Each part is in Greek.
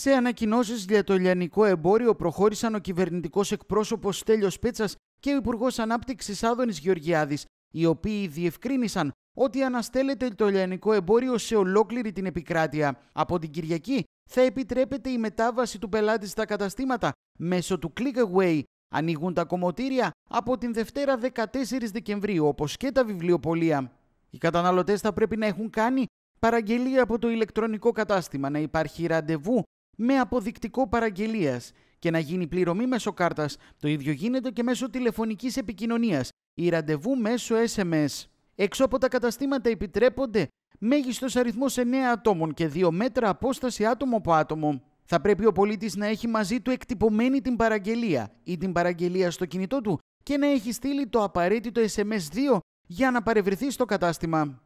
Σε ανακοινώσεις για το λιανικό εμπόριο προχώρησαν ο κυβερνητικός εκπρόσωπος Στέλιος Πέτσα και ο Υπουργός Ανάπτυξης Άδωνης Γεωργιάδης, οι οποίοι διευκρίνησαν ότι αναστέλλεται το λιανικό εμπόριο σε ολόκληρη την επικράτεια. Από την Κυριακή θα επιτρέπεται η μετάβαση του πελάτη στα καταστήματα μέσω του click away. Ανοίγουν τα κομμωτήρια από την Δευτέρα 14 Δεκεμβρίου, όπως και τα βιβλιοπολία. Οι καταναλωτές θα πρέπει να έχουν κάνει παραγγελία από το ηλεκτρονικό κατάστημα, να υπάρχει ραντεβού με αποδεικτικό παραγγελίας και να γίνει πληρωμή μέσω κάρτας. Το ίδιο γίνεται και μέσω τηλεφωνικής επικοινωνίας ή ραντεβού μέσω SMS. Έξω από τα καταστήματα επιτρέπονται μέγιστος αριθμός 9 ατόμων και 2 μέτρα απόσταση άτομο από άτομο. Θα πρέπει ο πολίτης να έχει μαζί του εκτυπωμένη την παραγγελία ή την παραγγελία στο κινητό του και να έχει στείλει το απαραίτητο SMS2 για να παρευρεθεί στο κατάστημα.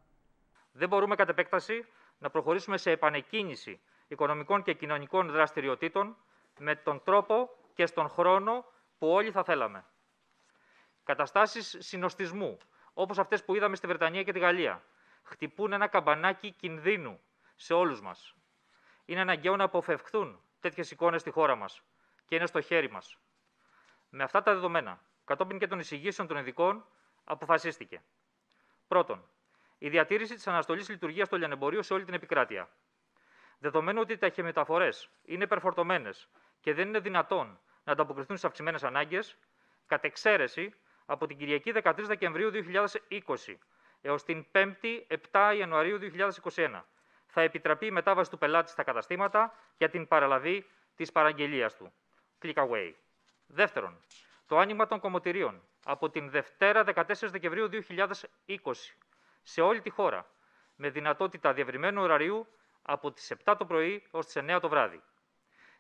Δεν μπορούμε κατ' επέκταση να προχωρήσουμε σε επανεκκίνηση οικονομικών και κοινωνικών δραστηριοτήτων με τον τρόπο και στον χρόνο που όλοι θα θέλαμε. Καταστάσεις συνοστισμού, όπως αυτές που είδαμε στη Βρετανία και τη Γαλλία, χτυπούν ένα καμπανάκι κινδύνου σε όλους μας. Είναι αναγκαίο να αποφευχθούν τέτοιες εικόνες στη χώρα μας και είναι στο χέρι μας. Με αυτά τα δεδομένα, κατόπιν και των εισηγήσεων των ειδικών, αποφασίστηκε. Πρώτον, η διατήρηση της αναστολής λειτουργίας του λιανεμπορίου σε όλη την επικράτεια. Δεδομένου ότι τα ταχυμεταφορέ είναι υπερφορτωμένες και δεν είναι δυνατόν να ανταποκριθούν στις αυξημένες ανάγκες, κατ' εξαίρεση από την Κυριακή 13 Δεκεμβρίου 2020 έως την 5η 7 Ιανουαρίου 2021 θα επιτραπεί η μετάβαση του πελάτη στα καταστήματα για την παραλαβή της παραγγελίας του. Click away. Δεύτερον, το άνοιγμα των κομμωτηρίων από την Δευτέρα 14 Δεκεμβρίου 2020 σε όλη τη χώρα με δυνατότητα διευρυμένου ωραρίου από τις 7 το πρωί ως τις 9 το βράδυ.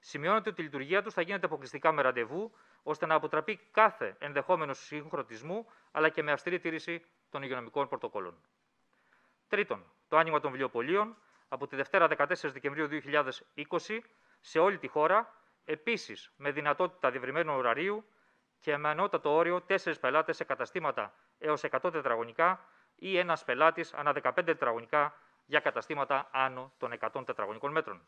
Σημειώνεται ότι η λειτουργία τους θα γίνεται αποκλειστικά με ραντεβού, ώστε να αποτραπεί κάθε ενδεχόμενο συγχρονισμού, αλλά και με αυστηρή τήρηση των υγειονομικών πρωτοκόλων. Τρίτον, το άνοιγμα των βιβλιοπολίων από τη Δευτέρα 14 Δεκεμβρίου 2020 σε όλη τη χώρα, επίσης με δυνατότητα διευρυμένου ωραρίου και με ανώτατο όριο 4 πελάτες σε καταστήματα έως 100 τετραγωνικά ή ένας πελάτης ανά 15 τετραγωνικά για καταστήματα άνω των 100 τετραγωνικών μέτρων.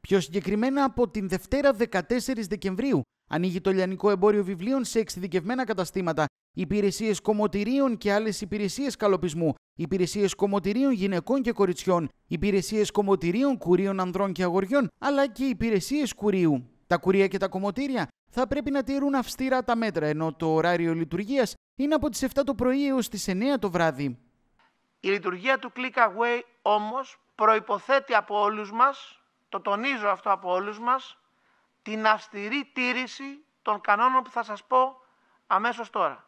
Πιο συγκεκριμένα από την Δευτέρα 14 Δεκεμβρίου ανοίγει το λιανικό εμπόριο βιβλίων σε εξειδικευμένα καταστήματα, υπηρεσίες κομμωτηρίων και άλλες υπηρεσίες καλοπισμού, υπηρεσίες κομμωτηρίων γυναικών και κοριτσιών, υπηρεσίες κομμωτηρίων κουρίων ανδρών και αγοριών, αλλά και υπηρεσίες κουρίου. Τα κουρία και τα κομμωτήρια θα πρέπει να τηρούν αυστηρά τα μέτρα, ενώ το ωράριο λειτουργίας είναι από τις 7 το πρωί έως τις 9 το βράδυ. Η λειτουργία του Click Away όμως προϋποθέτει από όλους μας, το τονίζω αυτό από όλους μας, την αυστηρή τήρηση των κανόνων που θα σας πω αμέσως τώρα.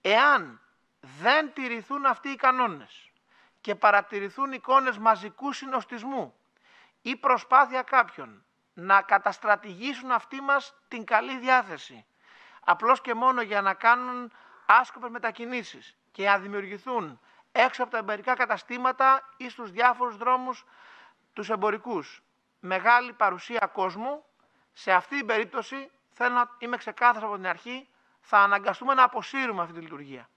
Εάν δεν τηρηθούν αυτοί οι κανόνες και παρατηρηθούν εικόνες μαζικού συνοστισμού ή προσπάθεια κάποιων να καταστρατηγήσουν αυτοί μας την καλή διάθεση, απλώς και μόνο για να κάνουν άσκοπες μετακινήσεις και να δημιουργηθούν έξω από τα εμπορικά καταστήματα ή στους διάφορους δρόμους τους εμπορικούς. Μεγάλη παρουσία κόσμου. Σε αυτή την περίπτωση, θέλω να είμαι ξεκάθαρος από την αρχή, θα αναγκαστούμε να αποσύρουμε αυτή τη λειτουργία.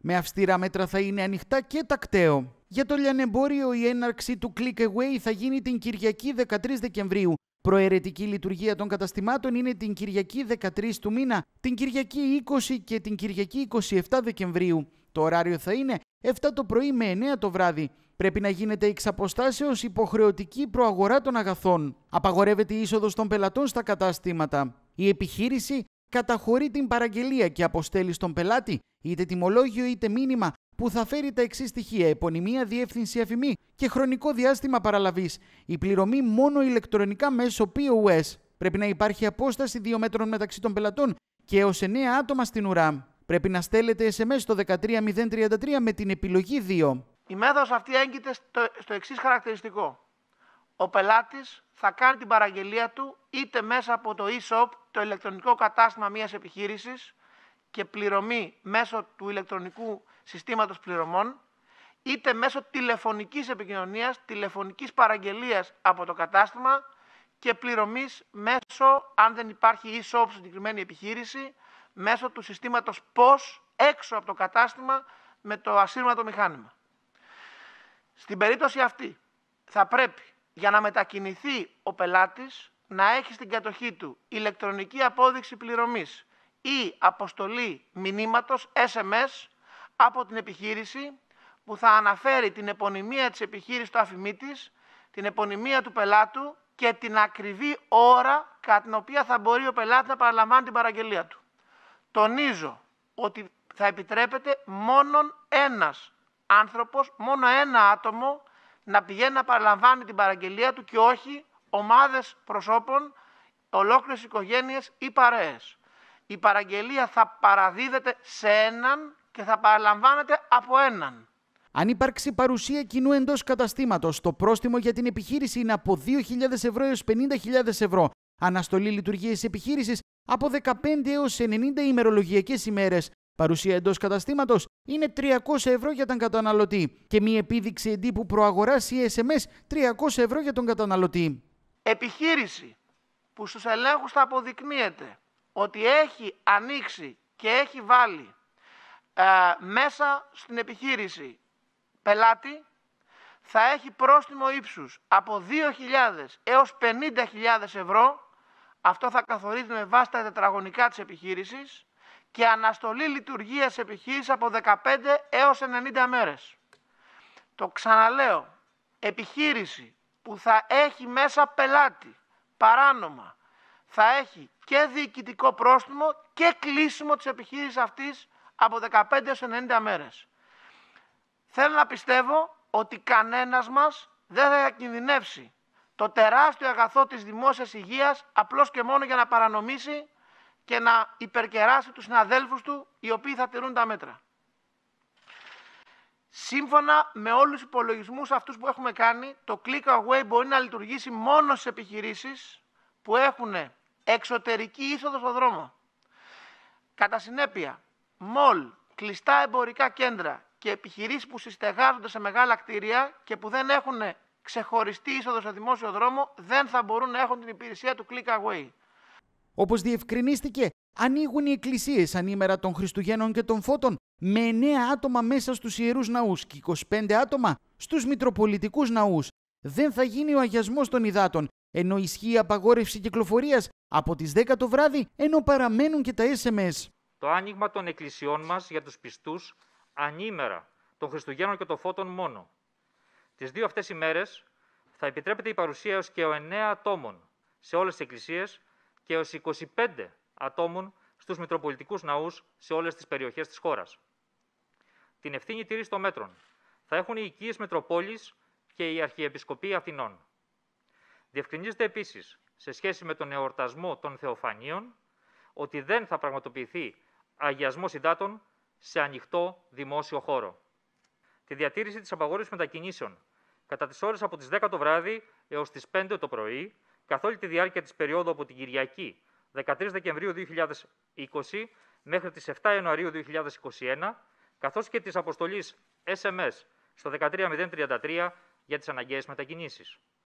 Με αυστήρα μέτρα θα είναι ανοιχτά και τακταίο. Για το λιανεμπόριο η έναρξη του Click Away θα γίνει την Κυριακή 13 Δεκεμβρίου. Προαιρετική λειτουργία των καταστημάτων είναι την Κυριακή 13 του μήνα, την Κυριακή 20 και την Κυριακή 27 Δεκεμβρίου. Το ωράριο θα είναι 7 το πρωί με 9 το βράδυ πρέπει να γίνεται εξ αποστάσεως υποχρεωτική προαγορά των αγαθών. Απαγορεύεται η είσοδος των πελατών στα καταστήματα. Η επιχείρηση καταχωρεί την παραγγελία και αποστέλει στον πελάτη είτε τιμολόγιο είτε μήνυμα που θα φέρει τα εξής στοιχεία: επωνυμία, διεύθυνση, αφημή και χρονικό διάστημα παραλαβής. Η πληρωμή μόνο ηλεκτρονικά μέσω POS. Πρέπει να υπάρχει απόσταση 2 μέτρων μεταξύ των πελατών και έως 9 άτομα στην ουρά. Πρέπει να στέλνετε SMS στο 13033 με την επιλογή 2. Η μέθοδος αυτή έγκυται στο, στο εξής χαρακτηριστικό. Ο πελάτης θα κάνει την παραγγελία του είτε μέσα από το e-shop, το ηλεκτρονικό κατάστημα μιας επιχείρησης και πληρωμή μέσω του ηλεκτρονικού συστήματος πληρωμών, είτε μέσω τηλεφωνικής επικοινωνίας, τηλεφωνικής παραγγελίας από το κατάστημα και πληρωμής μέσω, αν δεν υπάρχει e-shop στην συγκεκριμένη επιχείρηση, μέσω του συστήματος POS έξω από το κατάστημα με το ασύρματο μηχάνημα. Στην περίπτωση αυτή θα πρέπει για να μετακινηθεί ο πελάτης να έχει στην κατοχή του ηλεκτρονική απόδειξη πληρωμής ή αποστολή μηνύματος SMS από την επιχείρηση που θα αναφέρει την επωνυμία της επιχείρησης του αφημίτης, την επωνυμία του πελάτου και την ακριβή ώρα κατά την οποία θα μπορεί ο πελάτης να παραλαμβάνει την παραγγελία του τονίζω ότι θα επιτρέπεται μόνον ένας άνθρωπος, μόνο ένα άτομο να πηγαίνει να παραλαμβάνει την παραγγελία του και όχι ομάδες προσώπων, ολόκληρες οικογένειες ή παρέες. Η παραγγελία θα παραδίδεται σε έναν και θα παραλαμβάνεται από έναν. Αν υπάρξει παρουσία κοινού εντός καταστήματος, το πρόστιμο για την επιχείρηση είναι από 2.000 ευρώ έως 50.000 ευρώ αναστολή λειτουργίας επιχείρησης από 15 έως 90 ημερολογιακές ημέρες. Παρουσία εντός καταστήματος είναι 300 ευρώ για τον καταναλωτή και μία επίδειξη εντύπου προαγοράς ή SMS 300 ευρώ για τον καταναλωτή. Επιχείρηση που στους ελέγχους θα αποδεικνύεται ότι έχει ανοίξει και έχει βάλει ε, μέσα στην επιχείρηση πελάτη θα έχει πρόστιμο ύψους από 2.000 έως 50.000 ευρώ αυτό θα καθορίζει με βάση τα τετραγωνικά της επιχείρησης και αναστολή λειτουργίας επιχείρησης από 15 έως 90 μέρες. Το ξαναλέω, επιχείρηση που θα έχει μέσα πελάτη, παράνομα, θα έχει και διοικητικό πρόστιμο και κλείσιμο της επιχείρησης αυτής από 15 έως 90 μέρες. Θέλω να πιστεύω ότι κανένας μας δεν θα κινδυνεύσει το τεράστιο αγαθό της δημόσιας υγείας απλώς και μόνο για να παρανομήσει και να υπερκεράσει τους συναδέλφους του οι οποίοι θα τηρούν τα μέτρα. Σύμφωνα με όλους τους υπολογισμούς αυτούς που έχουμε κάνει, το click away μπορεί να λειτουργήσει μόνο στις επιχειρήσεις που έχουν εξωτερική είσοδο στο δρόμο. Κατά συνέπεια, μολ, κλειστά εμπορικά κέντρα και επιχειρήσεις που συστεγάζονται σε μεγάλα κτίρια και που δεν έχουν ξεχωριστή είσοδος στο δημόσιο δρόμο δεν θα μπορούν να έχουν την υπηρεσία του click away. Όπως διευκρινίστηκε, ανοίγουν οι εκκλησίες ανήμερα των Χριστουγέννων και των Φώτων με 9 άτομα μέσα στους ιερούς ναούς και 25 άτομα στους Μητροπολιτικούς ναούς. Δεν θα γίνει ο αγιασμός των υδάτων, ενώ ισχύει η απαγόρευση κυκλοφορίας από τις 10 το βράδυ, ενώ παραμένουν και τα SMS. Το άνοιγμα των εκκλησιών μας για τους πιστούς ανήμερα των Χριστουγέννων και των Φώτων μόνο Τις δύο αυτές ημέρες θα επιτρέπεται η παρουσία ως και 9 ατόμων σε όλες τις εκκλησίες και έως 25 ατόμων στους Μητροπολιτικούς Ναούς σε όλες τις περιοχές της χώρας. Την ευθύνη τήρηση των μέτρων θα έχουν οι οικίες Μητροπόλεις και η Αρχιεπισκοπή Αθηνών. Διευκρινίζεται επίσης, σε σχέση με τον εορτασμό των Θεοφανίων, ότι δεν θα πραγματοποιηθεί αγιασμό συντάτων σε ανοιχτό δημόσιο χώρο. Τη διατήρηση της απαγόρευσης μετακινήσεων κατά τις ώρες από τις 10 το βράδυ έως τις 5 το πρωί, καθ' όλη τη διάρκεια της περίοδου από την Κυριακή 13 Δεκεμβρίου 2020 μέχρι τις 7 Ιανουαρίου 2021, καθώς και της αποστολής SMS στο 13033 για τις αναγκαίες μετακινήσεις.